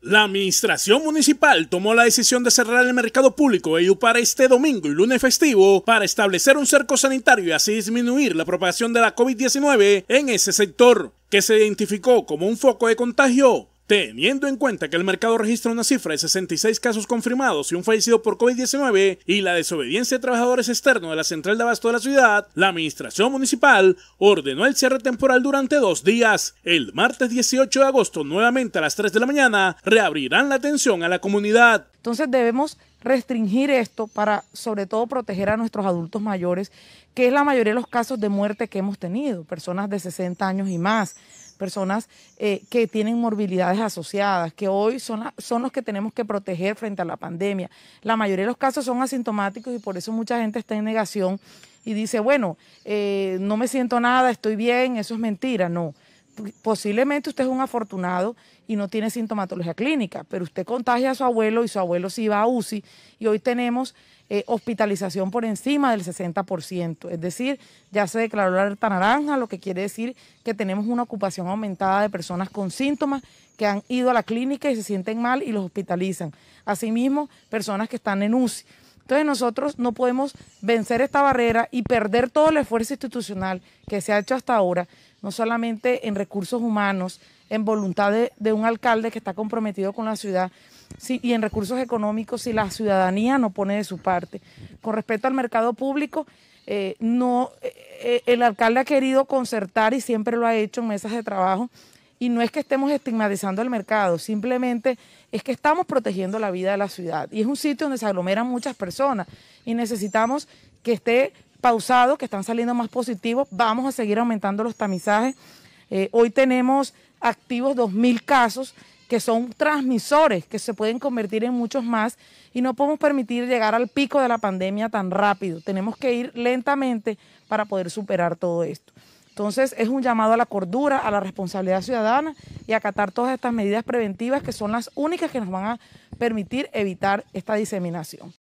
La administración municipal tomó la decisión de cerrar el mercado público de para este domingo y lunes festivo para establecer un cerco sanitario y así disminuir la propagación de la COVID-19 en ese sector, que se identificó como un foco de contagio Teniendo en cuenta que el mercado registra una cifra de 66 casos confirmados y un fallecido por COVID-19 y la desobediencia de trabajadores externos de la central de abasto de la ciudad, la administración municipal ordenó el cierre temporal durante dos días. El martes 18 de agosto, nuevamente a las 3 de la mañana, reabrirán la atención a la comunidad. Entonces debemos restringir esto para sobre todo proteger a nuestros adultos mayores, que es la mayoría de los casos de muerte que hemos tenido, personas de 60 años y más personas eh, que tienen morbilidades asociadas, que hoy son, son los que tenemos que proteger frente a la pandemia. La mayoría de los casos son asintomáticos y por eso mucha gente está en negación y dice, bueno, eh, no me siento nada, estoy bien, eso es mentira. No, posiblemente usted es un afortunado y no tiene sintomatología clínica, pero usted contagia a su abuelo y su abuelo sí va a UCI y hoy tenemos eh, hospitalización por encima del 60%, es decir, ya se declaró la alerta naranja, lo que quiere decir que tenemos una ocupación aumentada de personas con síntomas que han ido a la clínica y se sienten mal y los hospitalizan. Asimismo, personas que están en UCI. Entonces nosotros no podemos vencer esta barrera y perder todo el esfuerzo institucional que se ha hecho hasta ahora, no solamente en recursos humanos, en voluntad de, un alcalde que está comprometido con la ciudad y en recursos económicos si la ciudadanía no pone de su parte. Con respecto al mercado público, eh, no, eh, eh, el alcalde ha querido concertar y siempre lo ha hecho en mesas de trabajo y no es que estemos estigmatizando el mercado, simplemente es que estamos protegiendo la vida de la ciudad. Y es un sitio donde se aglomeran muchas personas y necesitamos que esté pausado, que están saliendo más positivos. Vamos a seguir aumentando los tamizajes. Eh, hoy tenemos activos 2.000 casos que son transmisores, que se pueden convertir en muchos más y no podemos permitir llegar al pico de la pandemia tan rápido. Tenemos que ir lentamente para poder superar todo esto. Entonces es un llamado a la cordura, a la responsabilidad ciudadana y a acatar todas estas medidas preventivas que son las únicas que nos van a permitir evitar esta diseminación.